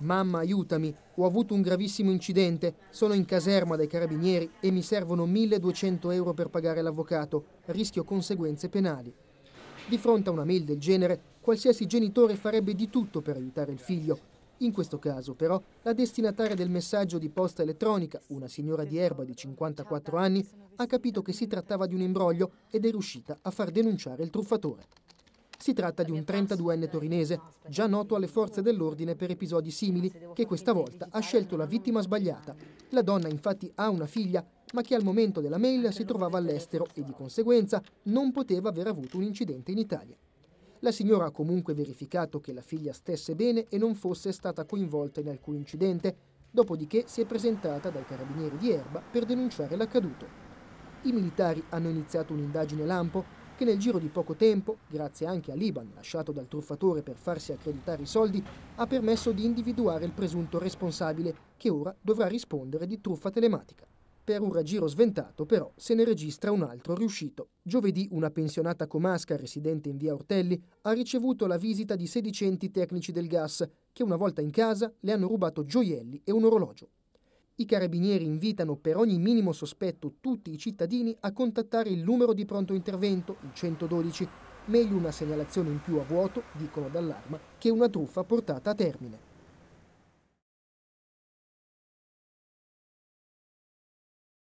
Mamma, aiutami, ho avuto un gravissimo incidente, sono in caserma dai carabinieri e mi servono 1200 euro per pagare l'avvocato, rischio conseguenze penali. Di fronte a una mail del genere, qualsiasi genitore farebbe di tutto per aiutare il figlio. In questo caso, però, la destinataria del messaggio di posta elettronica, una signora di Erba di 54 anni, ha capito che si trattava di un imbroglio ed è riuscita a far denunciare il truffatore. Si tratta di un 32enne torinese, già noto alle forze dell'ordine per episodi simili, che questa volta ha scelto la vittima sbagliata. La donna infatti ha una figlia, ma che al momento della mail si trovava all'estero e di conseguenza non poteva aver avuto un incidente in Italia. La signora ha comunque verificato che la figlia stesse bene e non fosse stata coinvolta in alcun incidente, dopodiché si è presentata dai carabinieri di Erba per denunciare l'accaduto. I militari hanno iniziato un'indagine lampo che nel giro di poco tempo, grazie anche a Liban lasciato dal truffatore per farsi accreditare i soldi, ha permesso di individuare il presunto responsabile che ora dovrà rispondere di truffa telematica. Per un raggiro sventato, però, se ne registra un altro riuscito. Giovedì una pensionata comasca residente in via Ortelli ha ricevuto la visita di sedicenti tecnici del gas che una volta in casa le hanno rubato gioielli e un orologio. I carabinieri invitano per ogni minimo sospetto tutti i cittadini a contattare il numero di pronto intervento, il 112. Meglio una segnalazione in più a vuoto, dicono dall'arma, che una truffa portata a termine.